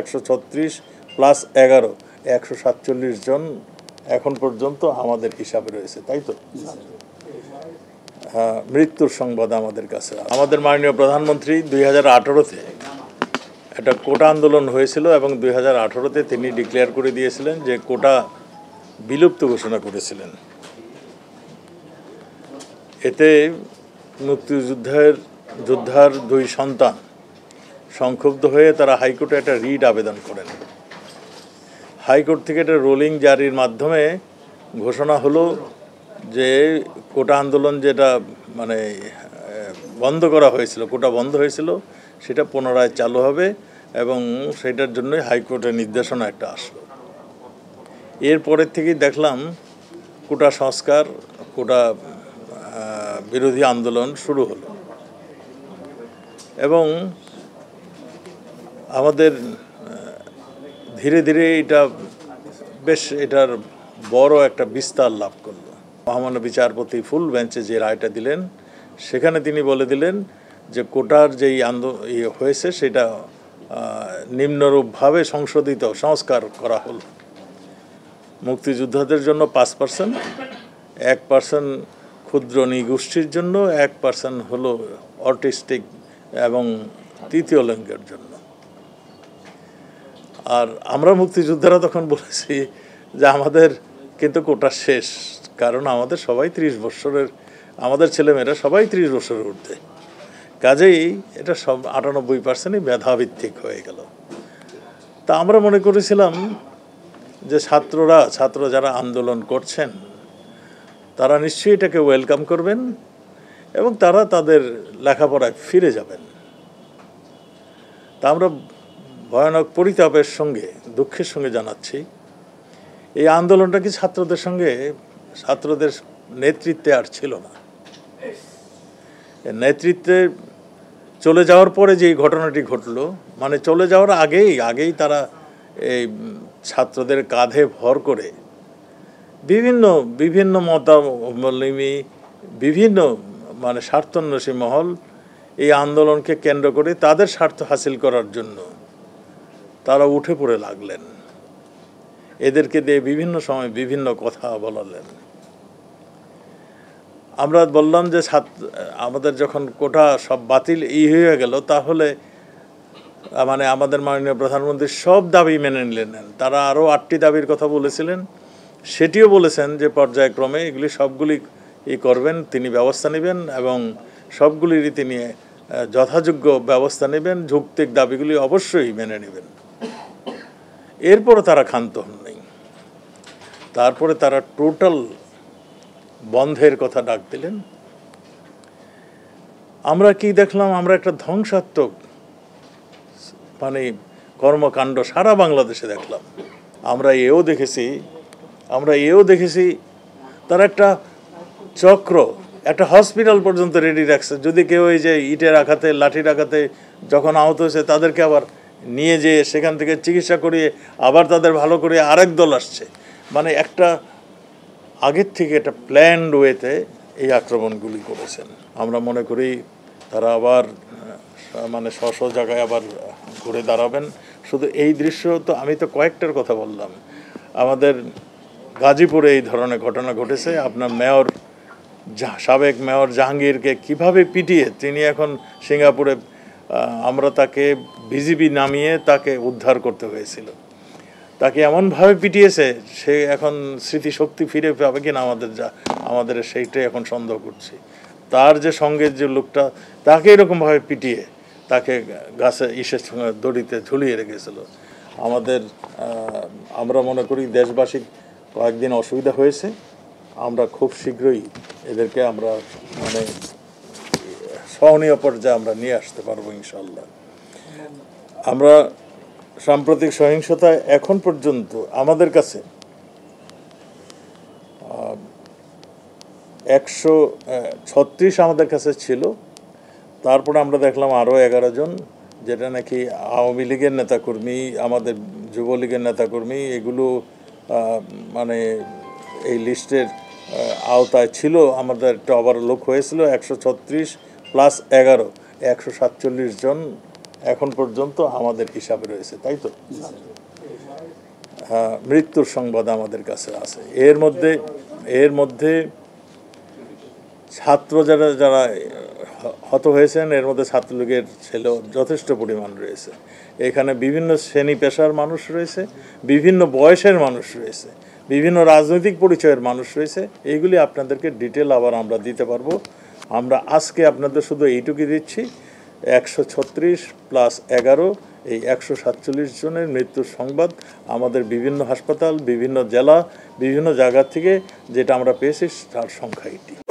একশো ছত্রিশ প্লাস এগারো একশো সাতচল্লিশ জন এখন পর্যন্ত আমাদের হিসাবে রয়েছে তাই তো হ্যাঁ, মৃত্যুর সংবাদ আমাদের কাছে আমাদের মাননীয় প্রধানমন্ত্রী দুই হাজার আঠারোতে একটা কোটা আন্দোলন হয়েছিল এবং দুই হাজার আঠারোতে তিনি ডিক্লেয়ার করে দিয়েছিলেন যে কোটা বিলুপ্ত ঘোষণা করেছিলেন এতে মুক্তিযুদ্ধের যোদ্ধার দুই সন্তান সংক্ষুব্ধ হয়ে তারা হাইকোর্টে একটা রিট আবেদন করেন হাইকোর্ট থেকে একটা রোলিং জারির মাধ্যমে ঘোষণা হলো যে কোটা আন্দোলন যেটা মানে বন্ধ করা হয়েছিল কোটা বন্ধ হয়েছিল সেটা পুনরায় চালু হবে এবং সেটার জন্যই হাইকোর্টের নির্দেশনা একটা আসলো এরপরের থেকেই দেখলাম কোটা সংস্কার কোটা বিরোধী আন্দোলন শুরু হলো এবং আমাদের ধীরে ধীরে এটা বেশ এটার বড় একটা বিস্তার লাভ করলো মহামান্য বিচারপতি ফুল বেঞ্চে যে রায়টা দিলেন সেখানে তিনি বলে দিলেন যে কোটার যেই আন্দোলন ইয়ে হয়েছে সেটা নিম্নরূপভাবে সংশোধিত সংস্কার করা হল মুক্তিযোদ্ধাদের জন্য পাঁচ পার্সেন্ট এক পার্সেন্ট ক্ষুদ্র নিগোষ্ঠীর জন্য এক পার্সেন্ট হলো অর্টিস্টিক এবং তৃতীয় লিঙ্গের জন্য আর আমরা মুক্তিযোদ্ধারা তখন বলেছি যে আমাদের কিন্তু কোটা শেষ কারণ আমাদের সবাই ত্রিশ বছরের আমাদের ছেলেমেয়েরা সবাই ত্রিশ বছরের উঠতে কাজেই এটা সব আটানব্বই পার্সেন্টই মেধাভিত্তিক হয়ে গেল তা আমরা মনে করেছিলাম যে ছাত্ররা ছাত্র যারা আন্দোলন করছেন তারা নিশ্চয়ই এটাকে ওয়েলকাম করবেন এবং তারা তাদের লেখাপড়ায় ফিরে যাবেন তা আমরা ভয়ানক পরিতাপের সঙ্গে দুঃখের সঙ্গে জানাচ্ছি এই আন্দোলনটা কি ছাত্রদের সঙ্গে ছাত্রদের নেতৃত্বে আর ছিল না নেতৃত্বে চলে যাওয়ার পরে যে ঘটনাটি ঘটল মানে চলে যাওয়ার আগেই আগেই তারা এই ছাত্রদের কাঁধে ভর করে বিভিন্ন বিভিন্ন মতাবলম্বী বিভিন্ন মানে স্বার্থান্বেষী মহল এই আন্দোলনকে কেন্দ্র করে তাদের স্বার্থ হাসিল করার জন্য তারা উঠে পড়ে লাগলেন এদেরকে দিয়ে বিভিন্ন সময় বিভিন্ন কথা বলালেন আমরা বললাম যে ছাত্র আমাদের যখন কোটা সব বাতিল ই হয়ে গেল তাহলে মানে আমাদের মাননীয় প্রধানমন্ত্রী সব দাবি মেনে নিলেন তারা আরও আটটি দাবির কথা বলেছিলেন সেটিও বলেছেন যে পর্যায়ক্রমে এগুলি সবগুলি ই করবেন তিনি ব্যবস্থা নেবেন এবং সবগুলিরই তিনি যথাযোগ্য ব্যবস্থা নেবেন যৌক্তিক দাবিগুলি অবশ্যই মেনে নেবেন এরপরে তারা ক্ষান্ত হন নাই তারপরে তারা টোটাল বন্ধের কথা ডাক দিলেন আমরা কি দেখলাম আমরা একটা ধ্বংসাত্মক মানে কর্মকাণ্ড সারা বাংলাদেশে দেখলাম আমরা এও দেখেছি আমরা এও দেখেছি তার একটা চক্র একটা হসপিটাল পর্যন্ত রেডি রাখছে যদি কেউ এই যে ইটের আঘাতে লাঠির আঘাতে যখন আহত হয়েছে তাদেরকে আবার নিয়ে যেয়ে সেখান থেকে চিকিৎসা করিয়ে আবার তাদের ভালো করে আরেক দল আসছে মানে একটা আগের থেকে একটা প্ল্যান্ড ওয়েতে এই আক্রমণগুলি করেছেন আমরা মনে করি তারা আবার মানে স্ব স্ব জায়গায় আবার ঘুরে দাঁড়াবেন শুধু এই দৃশ্য তো আমি তো কয়েকটার কথা বললাম আমাদের গাজীপুরে এই ধরনের ঘটনা ঘটেছে আপনার মেয়র সাবেক মেয়র জাহাঙ্গীরকে কিভাবে পিটিয়ে তিনি এখন সিঙ্গাপুরে আমরা তাকে বিজিবি নামিয়ে তাকে উদ্ধার করতে হয়েছিল তাকে এমনভাবে পিটিয়েছে সে এখন স্মৃতিশক্তি ফিরে পাবে কিনা আমাদের যা আমাদের সেইটাই এখন সন্দেহ করছি তার যে সঙ্গে যে লোকটা তাকে এরকমভাবে পিটিয়ে তাকে গাছে ইসের সঙ্গে দড়িতে ঝুলিয়ে রেখেছিল আমাদের আমরা মনে করি দেশবাসী কয়েকদিন অসুবিধা হয়েছে আমরা খুব শীঘ্রই এদেরকে আমরা মানে সহনীয় পর্যায়ে আমরা নিয়ে আসতে পারবো ইনশাল্লাহ আমরা সাম্প্রতিক সহিংসতা এখন পর্যন্ত আমাদের কাছে একশো ছত্রিশ আমাদের কাছে ছিল তারপরে আমরা দেখলাম আরও এগারো জন যেটা নাকি আওয়ামী লীগের নেতাকর্মী আমাদের যুবলীগের নেতাকর্মী এগুলো মানে এই লিস্টের আওতায় ছিল আমাদের একটা লোক হয়েছিল একশো ছত্রিশ প্লাস এগারো একশো সাতচল্লিশ জন এখন পর্যন্ত আমাদের হিসাবে রয়েছে তাই তো হ্যাঁ, মৃত্যুর সংবাদ আমাদের কাছে আছে এর মধ্যে এর মধ্যে ছাত্র যারা যারা হত হয়েছেন এর মধ্যে ছাত্রলীগের ছেলেও যথেষ্ট পরিমাণ রয়েছে এখানে বিভিন্ন শ্রেণী পেশার মানুষ রয়েছে বিভিন্ন বয়সের মানুষ রয়েছে বিভিন্ন রাজনৈতিক পরিচয়ের মানুষ রয়েছে এইগুলি আপনাদেরকে ডিটেল আবার আমরা দিতে পারবো আমরা আজকে আপনাদের শুধু এইটুকু দিচ্ছি একশো ছত্রিশ প্লাস এগারো এই একশো সাতচল্লিশ জনের মৃত্যুর সংবাদ আমাদের বিভিন্ন হাসপাতাল বিভিন্ন জেলা বিভিন্ন জায়গা থেকে যেটা আমরা পেয়েছি তার সংখ্যা এটি